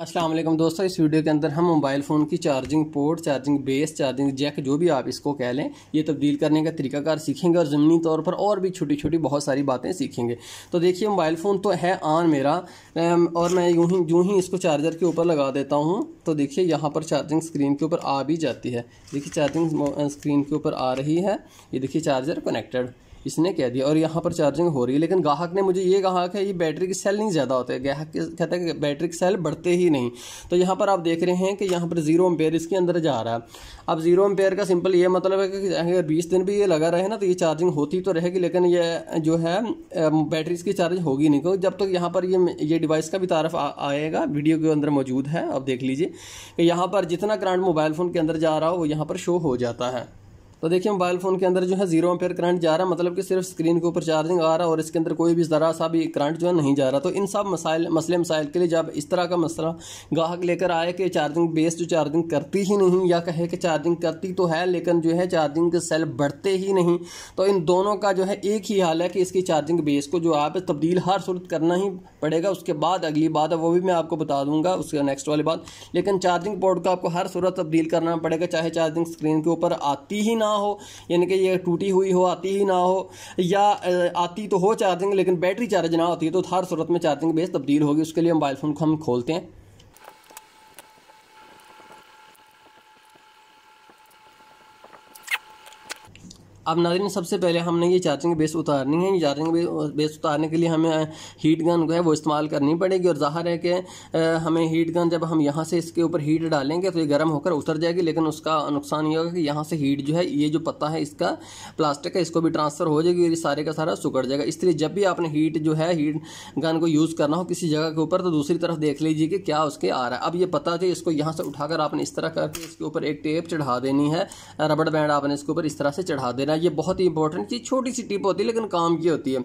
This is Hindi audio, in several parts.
असलम दोस्तों इस वीडियो के अंदर हम मोबाइल फ़ोन की charging port charging base charging jack जो भी आप इसको कह लें ये तब्दील करने का तरीकाकार सीखेंगे और ज़मीनी तौर पर और भी छोटी छोटी बहुत सारी बातें सीखेंगे तो देखिए मोबाइल फ़ोन तो है आन मेरा और मैं यूँ ही यूँ ही इसको चार्जर के ऊपर लगा देता हूँ तो देखिए यहाँ पर चार्जिंग स्क्रीन के ऊपर आ भी जाती है देखिए चार्जिंग स्क्रीन के ऊपर आ रही है ये देखिए चार्जर कनेक्टेड इसने कह दिया और यहाँ पर चार्जिंग हो रही है लेकिन ग्राहक ने मुझे ये कहा कि ये बैटरी की सेल नहीं ज़्यादा होते ग्राहक कहता है कि बैटरी की सेल बढ़ते ही नहीं तो यहाँ पर आप देख रहे हैं कि यहाँ पर जीरो एम्पेयर इसके अंदर जा रहा है अब जीरो एम्पेयर का सिंपल ये मतलब है कि अगर बीस दिन भी ये लगा रहे ना तो ये चार्जिंग होती तो रहेगी लेकिन ये जो है बैटरी इसकी चार्ज होगी नहीं क्योंकि जब तक तो यहाँ पर ये ये डिवाइस का भी तारफ आएगा वीडियो के अंदर मौजूद है अब देख लीजिए कि यहाँ पर जितना करंट मोबाइल फ़ोन के अंदर जा रहा हो वो यहाँ पर शो हो जाता है तो देखिए मोबाइल फ़ोन के अंदर जो है जीरो एम्पेयर करंट जा रहा है मतलब कि सिर्फ स्क्रीन के ऊपर चार्जिंग आ रहा है और इसके अंदर कोई भी ज़रा सा भी करंट जो है नहीं जा रहा तो इन सब मसाइल मसले मसाइल के लिए जब इस तरह का मसला गाहक लेकर आए कि चार्जिंग बेस जो चार्जिंग करती ही नहीं या कहे कि चार्जिंग करती तो है लेकिन जो है चार्जिंग के सेल बढ़ते ही नहीं तो इन दोनों का जो है एक ही हाल है कि इसकी चार्जिंग बेस को जो आप तब्दील हर सूरत करना ही पड़ेगा उसके बाद अगली बात है वो भी मैं आपको बता दूंगा उसके नेक्स्ट वाली बात लेकिन चार्जिंग पोर्ट को आपको हर सूरत तब्दील करना पड़ेगा चाहे चार्जिंग स्क्रीन के ऊपर आती ही ना हो यानी कि ये टूटी हुई हो आती ही ना हो या आती तो हो चार्जिंग लेकिन बैटरी चार्ज ना होती है तो हर सूरत में चार्जिंग बेस तब्दील होगी उसके लिए मोबाइल फ़ोन को हम खोलते हैं अब नाजरीन सबसे पहले हमने ये चार्जिंग बेस उतारनी है ये चार्जिंग बेस उतारने के लिए हमें हीट गन जो है वो इस्तेमाल करनी पड़ेगी और ज़ाहिर है कि हमें हीट गन जब हम यहाँ से इसके ऊपर हीट डालेंगे तो ये गर्म होकर उतर जाएगी लेकिन उसका नुकसान ये होगा कि यहाँ से हीट जो है ये जो पत्ता है इसका प्लास्टिक का इसको भी ट्रांसफ़र हो जाएगी और सारे का सारा सुखड़ जाएगा इसलिए जब भी आपने हीट जो है हीट गन को यूज़ करना हो किसी जगह के ऊपर तो दूसरी तरफ देख लीजिए कि क्या उसके आ रहा है अब ये पता जो इसको यहाँ से उठाकर आपने इस तरह करके इसके ऊपर एक टेप चढ़ा देनी है रबड़ बैंड आपने इसके ऊपर इस तरह से चढ़ा देना ये बहुत ही इंपॉर्टेंट चीज़ छोटी सी टिप होती है लेकिन काम की होती है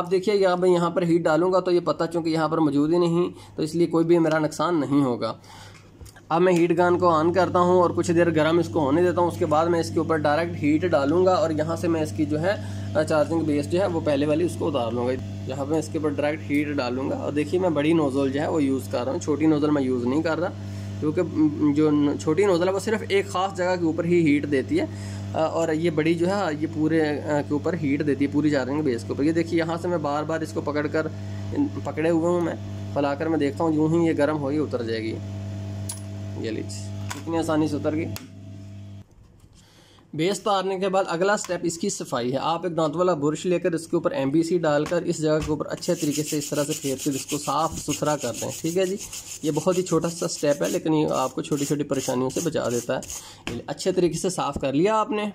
आप देखिए या मैं यहाँ पर हीट डालूंगा तो ये पता चूँकि यहाँ पर मौजूद ही नहीं तो इसलिए कोई भी मेरा नुकसान नहीं होगा अब मैं हीट गन को ऑन करता हूँ और कुछ देर गर्म इसको होने देता हूँ उसके बाद मैं इसके ऊपर डायरेक्ट हीट डालूंगा और यहाँ से मैं इसकी जो है चार्जिंग बेस जो है वो पहले वाली उसको उतार लूँगा यहाँ पर इसके ऊपर डायरेक्ट हीट डालूंगा और देखिए मैं बड़ी नोज़ल जो है वो यूज़ कर रहा हूँ छोटी नोज़ल मैं यूज़ नहीं कर रहा क्योंकि जो छोटी नोज़ल है वो सिर्फ एक ख़ास जगह के ऊपर ही हीट देती है और ये बड़ी जो है ये पूरे के ऊपर हीट देती है पूरी चार्जिंग बेस के ऊपर ये देखिए यहाँ से मैं बार बार इसको पकड़ कर पकड़े हुए हूँ मैं फैलाकर मैं देखता हूँ यूँ ही ये गर्म हो ही उतर जाएगी ये लीजिए कितनी आसानी से उतर गई बेस पारने के बाद अगला स्टेप इसकी सफाई है आप एक दांत वाला बुरश लेकर इसके ऊपर एम बी सी डालकर इस जगह के ऊपर अच्छे तरीके से इस तरह से फेर कर इसको साफ सुथरा कर दें ठीक है जी ये बहुत ही छोटा सा स्टेप है लेकिन ये आपको छोटी छोटी परेशानियों से बचा देता है अच्छे तरीके से साफ़ कर लिया आपने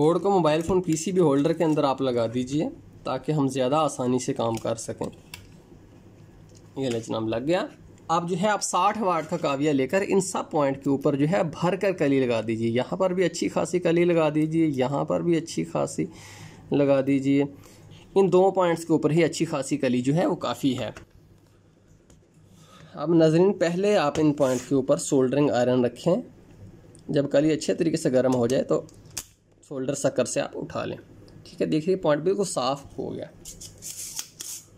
बोर्ड को मोबाइल फ़ोन भी होल्डर के अंदर आप लगा दीजिए ताकि हम ज़्यादा आसानी से काम कर सकें ये ले लग गया अब जो है आप साठ वाट का काविया लेकर इन सब पॉइंट के ऊपर जो है भर कर कली लगा दीजिए यहाँ पर भी अच्छी खासी कली लगा दीजिए यहाँ पर भी अच्छी खासी लगा दीजिए इन दो पॉइंट्स के ऊपर ही अच्छी खासी कली जो है वो काफ़ी है अब नजरिन पहले आप इन पॉइंट के ऊपर सोल्डरिंग आयरन रखें जब कली अच्छे तरीके से गर्म हो जाए तो सोल्डर सकर से आप उठा लें ठीक है देखिए पॉइंट बिल्कुल साफ़ हो गया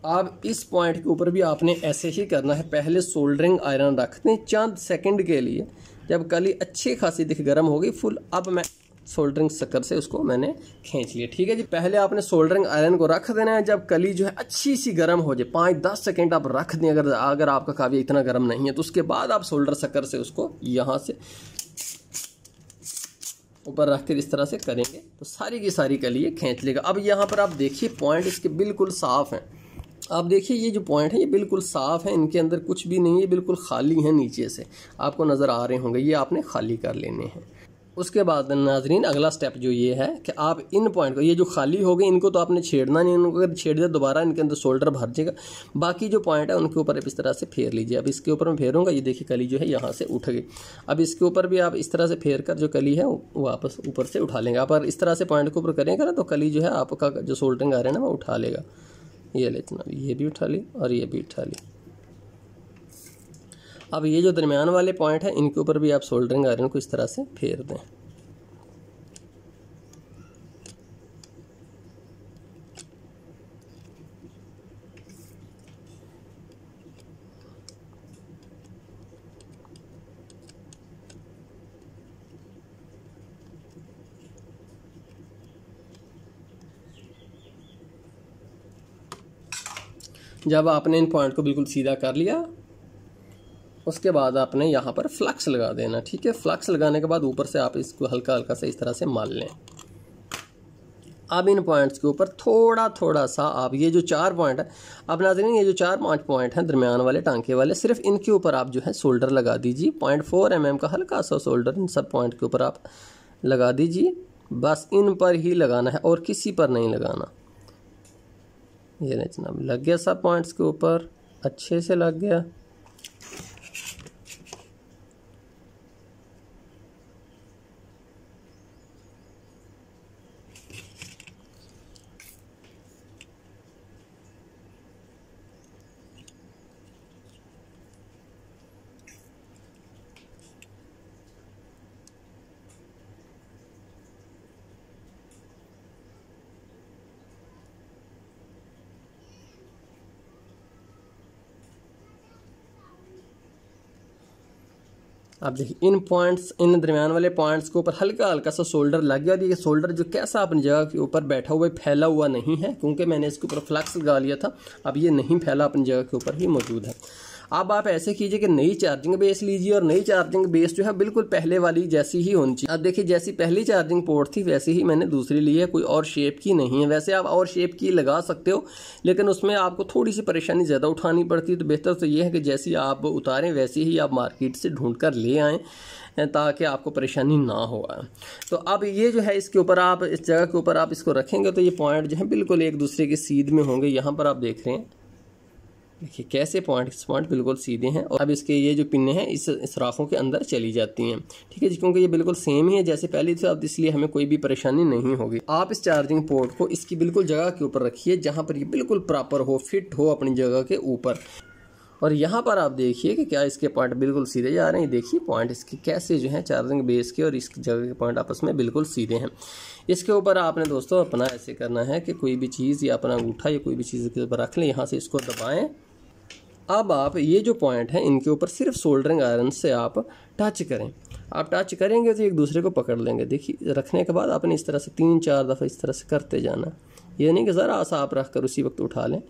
अब इस पॉइंट के ऊपर भी आपने ऐसे ही करना है पहले सोल्डरिंग आयरन रख दें चंद सेकंड के लिए जब कली अच्छी खासी दिख गर्म हो गई फुल अब मैं सोल्डरिंग शक्कर से उसको मैंने खींच लिया ठीक है जी पहले आपने सोल्डरिंग आयरन को रख देना है जब कली जो है अच्छी सी गर्म हो जाए पाँच दस सेकेंड आप रख दें अगर अगर आपका काव्य इतना गर्म नहीं है तो उसके बाद आप सोल्डर शक्कर से उसको यहाँ से ऊपर रख कर इस तरह से करेंगे तो सारी की सारी कली ये खींच लेगा अब यहाँ पर आप देखिए पॉइंट इसके बिल्कुल साफ़ हैं आप देखिए ये जो पॉइंट है ये बिल्कुल साफ़ है इनके अंदर कुछ भी नहीं है बिल्कुल खाली है नीचे से आपको नज़र आ रहे होंगे ये आपने खाली कर लेने हैं उसके बाद नाजरीन अगला स्टेप जो ये है कि आप इन पॉइंट को ये जो खाली हो गए इनको तो आपने छेड़ना नहीं इनको अगर छेड़ दिया दोबारा इनके अंदर शोल्डर भर जाएगा बाकी जो पॉइंट है उनके ऊपर आप इस तरह से फेर लीजिए अब इसके ऊपर मैं फेरूंगा ये देखिए कली जो है यहाँ से उठ गई अब इसके ऊपर भी आप इस तरह से फेर कर जो कली है वो वापस ऊपर से उठा लेंगे आप इस तरह से पॉइंट के ऊपर करेंगे ना तो कली जो है आपका जो शोल्डरिंग आ रहा है ना वो उठा लेगा ये ले जनाब ये भी उठा ली और ये भी उठा ली अब ये जो दरमियान वाले पॉइंट हैं इनके ऊपर भी आप सोल्डरिंग आयरन को इस तरह से फेर दें जब आपने इन पॉइंट को बिल्कुल सीधा कर लिया उसके बाद आपने यहाँ पर फ्लक्स लगा देना ठीक है फ्लक्स लगाने के बाद ऊपर से आप इसको हल्का हल्का से इस तरह से माल लें अब इन पॉइंट्स के ऊपर थोड़ा थोड़ा सा आप ये जो चार पॉइंट है अब नाजरीन ये जो चार पाँच पॉइंट हैं दरमियान वाले टांके वाले सिर्फ इनके ऊपर आप जो है सोल्डर लगा दीजिए पॉइंट फोर एम का हल्का सा सोल्डर इन सब पॉइंट के ऊपर आप लगा दीजिए बस इन पर ही लगाना है और किसी पर नहीं लगाना ये रचना लग गया सब पॉइंट्स के ऊपर अच्छे से लग गया आप देखिए इन पॉइंट्स इन दरमियान वाले पॉइंट्स के ऊपर हल्का हल्का सा शोल्डर लग गया और ये शोल्डर जो कैसा अपनी जगह के ऊपर बैठा हुआ फैला हुआ नहीं है क्योंकि मैंने इसके ऊपर फ्लक्स लगा लिया था अब ये नहीं फैला अपनी जगह के ऊपर ही मौजूद है अब आप ऐसे कीजिए कि नई चार्जिंग बेस लीजिए और नई चार्जिंग बेस जो है बिल्कुल पहले वाली जैसी ही होनी चाहिए अब देखिए जैसी पहली चार्जिंग पोर्ट थी वैसी ही मैंने दूसरी ली है कोई और शेप की नहीं है वैसे आप और शेप की लगा सकते हो लेकिन उसमें आपको थोड़ी सी परेशानी ज़्यादा उठानी पड़ती है तो बेहतर तो ये है कि जैसी आप उतारें वैसी ही आप मार्केट से ढूंढ कर ले आएँ ताकि आपको परेशानी ना हो तो अब ये जो है इसके ऊपर आप इस जगह के ऊपर आप इसको रखेंगे तो ये पॉइंट जो है बिल्कुल एक दूसरे के सीध में होंगे यहाँ पर आप देख रहे हैं देखिए कैसे पॉइंट पॉइंट बिल्कुल सीधे हैं और अब इसके ये जो पिन्ने हैं इस सराखों के अंदर चली जाती हैं ठीक है क्योंकि ये बिल्कुल सेम ही है जैसे पहले थे तो अब इसलिए हमें कोई भी परेशानी नहीं होगी आप इस चार्जिंग पोर्ट को इसकी बिल्कुल जगह के ऊपर रखिए जहाँ पर ये बिल्कुल प्रॉपर हो फिट हो अपनी जगह के ऊपर और यहाँ पर आप देखिए कि क्या इसके पॉइंट बिल्कुल सीधे जा रहे हैं देखिए पॉइंट इसके कैसे जो है चार्जिंग बेस के और इस जगह के पॉइंट आपस में बिल्कुल सीधे हैं इसके ऊपर आपने दोस्तों अपना ऐसे करना है कि कोई भी चीज़ या अपना अंगूठा या कोई भी चीज़ के ऊपर रख लें यहाँ से इसको दबाएँ अब आप ये जो पॉइंट है इनके ऊपर सिर्फ सोल्डरिंग आयरन से आप टच करें आप टच करेंगे तो एक दूसरे को पकड़ लेंगे देखिए रखने के बाद आपने इस तरह से तीन चार दफ़ा इस तरह से करते जाना ये नहीं कि ज़रा सा आप रख कर उसी वक्त उठा लें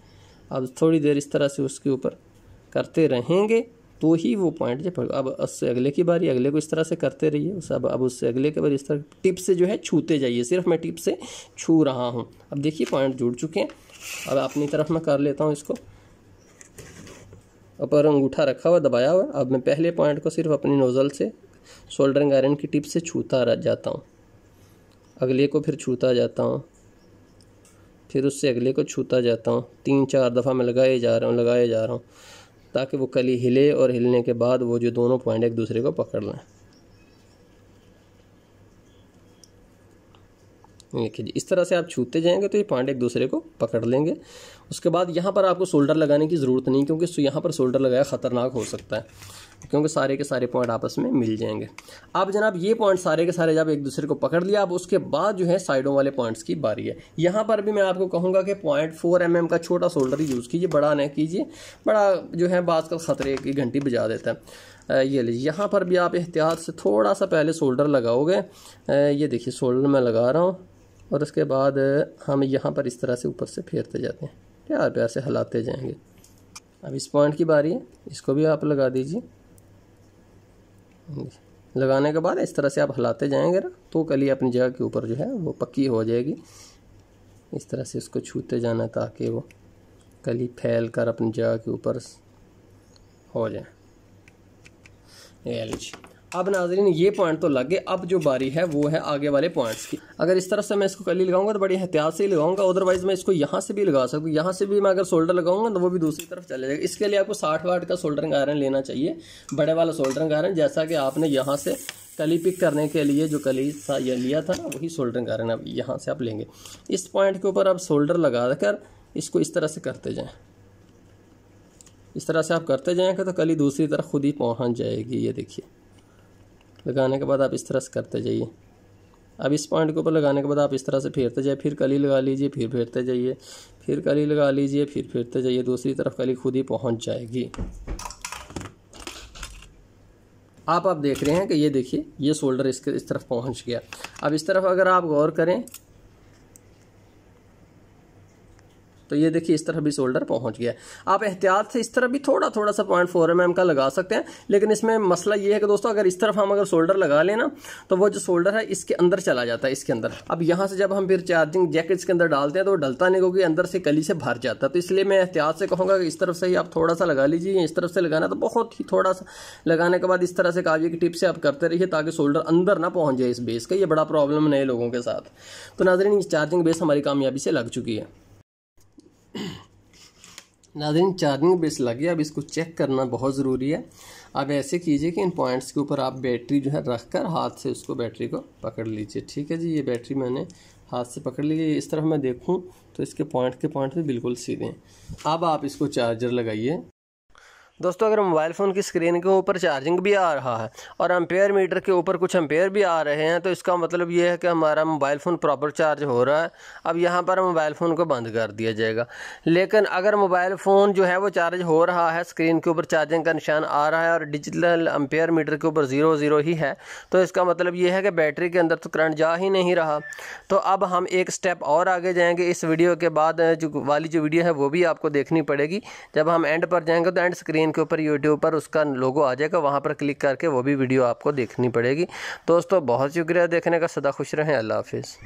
आप थोड़ी देर इस तरह से उसके ऊपर करते रहेंगे तो ही वो पॉइंट जब अब उससे अगले की बारी अगले को इस तरह से करते रहिए उस अब अब उससे अगले की बारी इस तरह टिप से जो है छूते जाइए सिर्फ मैं टिप से छू रहा हूँ अब देखिए पॉइंट जुड़ चुके हैं अब अपनी तरफ मैं कर लेता हूँ इसको अपर अंगूठा रखा हुआ दबाया हुआ अब मैं पहले पॉइंट को सिर्फ अपनी नोज़ल से सोल्डरिंग आयरन की टिप से छूता रह जाता हूँ अगले को फिर छूता जाता हूँ फिर उससे अगले को छूता जाता हूँ तीन चार दफ़ा मैं लगाए जा रहा हूँ लगाए जा रहा हूँ ताकि वो कली हिले और हिलने के बाद वो जो दोनों पॉइंट एक दूसरे को पकड़ लें देखिए जी इस तरह से आप छूते जाएंगे तो ये पॉइंट एक दूसरे को पकड़ लेंगे उसके बाद यहाँ पर आपको शोल्डर लगाने की ज़रूरत नहीं क्योंकि यहाँ पर शोल्डर लगाया ख़तरनाक हो सकता है क्योंकि सारे के सारे पॉइंट आपस में मिल जाएंगे अब जनाब ये पॉइंट सारे के सारे जब एक दूसरे को पकड़ लिया अब उसके बाद जो है साइडों वाले पॉइंट्स की बारी है यहाँ पर भी मैं आपको कहूँगा कि पॉइंट फोर एम का छोटा शोल्डर यूज़ कीजिए बड़ा नहीं कीजिए बड़ा जो है बाज ख़तरे की घंटी बजा देता है ये लीजिए यहाँ पर भी आप एहतियात से थोड़ा सा पहले शोल्डर लगाओगे ये देखिए शोल्डर मैं लगा रहा हूँ और उसके बाद हम यहाँ पर इस तरह से ऊपर से फेरते जाते हैं प्यार प्यार से हलाते जाएंगे अब इस पॉइंट की बारी है इसको भी आप लगा दीजिए लगाने के बाद इस तरह से आप हिलाते जाएंगे ना तो कली अपनी जगह के ऊपर जो है वो पक्की हो जाएगी इस तरह से उसको छूते जाना ताकि वो कली फैल कर अपनी जगह के ऊपर हो जाए अब नाजरीन ये पॉइंट तो लग गए अब जो बारी है वो है आगे वाले पॉइंट्स की अगर इस तरफ से मैं इसको कली लगाऊंगा तो बड़ी एहतियात से ही लगाऊंगा अदरवाइज मैं इसको यहाँ से भी लगा सकता हूँ यहाँ से भी मैं अगर सोल्डर लगाऊंगा तो वो भी दूसरी तरफ चले जाएगा इसके लिए आपको साठ वाट का सोल्डरिंग आयरन लेना चाहिए बड़े वाला सोल्डरिंग आयरन जैसा कि आपने यहाँ से कली पिक करने के लिए जो कली था यह लिया था ना वही सोल्डरिंग आयरन अब यहाँ से आप लेंगे इस पॉइंट के ऊपर आप सोल्डर लगा कर इसको इस तरह से करते जाएँ इस तरह से आप करते जाएंगे तो कली दूसरी तरफ खुद ही पहुँच जाएगी ये देखिए लगाने के बाद आप इस तरह से करते जाइए अब इस पॉइंट के ऊपर लगाने के बाद आप इस तरह से फेरते जाइए फिर कली लगा लीजिए फिर फेरते जाइए फिर कली लगा लीजिए फिर फेरते जाइए दूसरी तरफ कली खुद ही पहुंच जाएगी आप आप देख रहे हैं कि ये देखिए ये शोल्डर इसके इस तरफ पहुंच गया अब इस तरफ अगर आप गौर करें तो ये देखिए इस तरह भी शोल्डर पहुंच गया आप एहतियात से इस तरह भी थोड़ा थोड़ा सा पॉइंट फोर एम का लगा सकते हैं लेकिन इसमें मसला ये है कि दोस्तों अगर इस तरफ हम अगर शोल्डर लगा लेना तो वो जो शोल्डर है इसके अंदर चला जाता है इसके अंदर अब यहाँ से जब हम फिर चार्जिंग जैकेट्स के अंदर डालते हैं तो वो डलता नहीं क्योंकि अंदर से कली से भर जाता है तो इसलिए मैं एहतियात से कहूँगा कि इस तरफ से ही आप थोड़ा सा लगा लीजिए इस तरफ से लगाना तो बहुत ही थोड़ा सा लगाने के बाद इस तरह से काव्य की टिप से आप करते रहिए ताकि शोल्डर अंदर ना पहुँच जाए इस बेस का ये बड़ा प्रॉब्लम नए लोगों के साथ तो नाजरीन चार्जिंग बेस हमारी कामयाबी से लग चुकी है नाजरीन चार्जिंग बेस लग अब इसको चेक करना बहुत ज़रूरी है अब ऐसे कीजिए कि इन पॉइंट्स के ऊपर आप बैटरी जो है रख कर हाथ से उसको बैटरी को पकड़ लीजिए ठीक है जी ये बैटरी मैंने हाथ से पकड़ ली इस तरफ मैं देखूँ तो इसके पॉइंट के पॉइंट भी बिल्कुल सीधे हैं अब आप इसको चार्जर लगाइए दोस्तों अगर मोबाइल फ़ोन की स्क्रीन के ऊपर चार्जिंग भी आ रहा है और एम्पेयर मीटर के ऊपर कुछ एम्पेयर भी आ रहे हैं तो इसका मतलब ये है कि हमारा मोबाइल फ़ोन प्रॉपर चार्ज हो रहा है अब यहाँ पर मोबाइल फ़ोन को बंद कर दिया जाएगा लेकिन अगर मोबाइल फ़ोन जो है वो चार्ज हो रहा है स्क्रीन के ऊपर चार्जिंग का निशान आ रहा है और डिजिटल एम्पेयर मीटर के ऊपर ज़ीरो ज़ीरो ही है तो इसका मतलब ये है कि बैटरी के अंदर तो करंट जा ही नहीं रहा तो अब हम एक स्टेप और आगे जाएंगे इस वीडियो के बाद जो वाली जो वीडियो है वो भी आपको देखनी पड़ेगी जब हम एंड पर जाएंगे तो एंड स्क्रीन स्क्रीन के ऊपर यूट्यूब पर उसका लोगो आ जाएगा वहाँ पर क्लिक करके वो भी वीडियो आपको देखनी पड़ेगी दोस्तों बहुत शुक्रिया देखने का सदा खुश रहें अल्लाह हाफिज़